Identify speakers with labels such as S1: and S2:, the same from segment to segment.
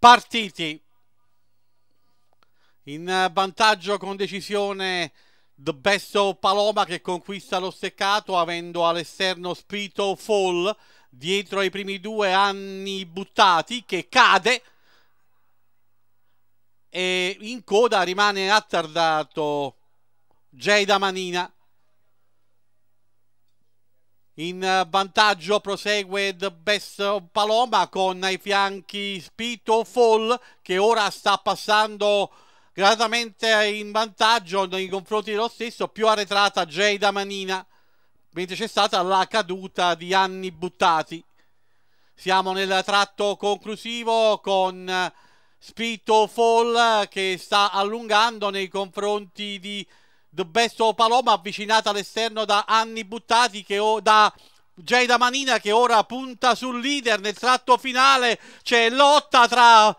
S1: partiti in vantaggio con decisione The Best of Paloma che conquista lo steccato avendo all'esterno Spirito Fall dietro ai primi due anni buttati che cade e in coda rimane attardato Jada Manina in vantaggio prosegue The Best Paloma con ai fianchi Spito Fall che ora sta passando gradatamente in vantaggio nei confronti dello stesso, più arretrata Jada Manina, mentre c'è stata la caduta di Anni Buttati. Siamo nel tratto conclusivo con Spito Fall che sta allungando nei confronti di The Best of Paloma avvicinata all'esterno da Anni Buttati che o da Jada Manina che ora punta sul leader nel tratto finale c'è lotta tra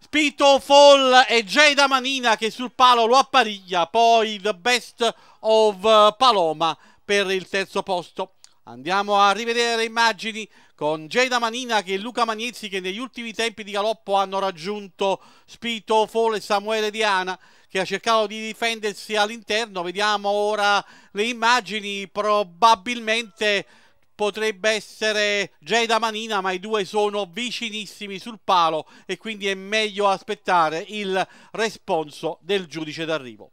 S1: Spito Fall e Jada Manina che sul palo lo appariglia poi The Best of Paloma per il terzo posto Andiamo a rivedere le immagini con Geda Manina e Luca Magnizzi che negli ultimi tempi di galoppo hanno raggiunto Spito, Fole e Samuele Diana che ha cercato di difendersi all'interno. Vediamo ora le immagini, probabilmente potrebbe essere Geda Manina ma i due sono vicinissimi sul palo e quindi è meglio aspettare il responso del giudice d'arrivo.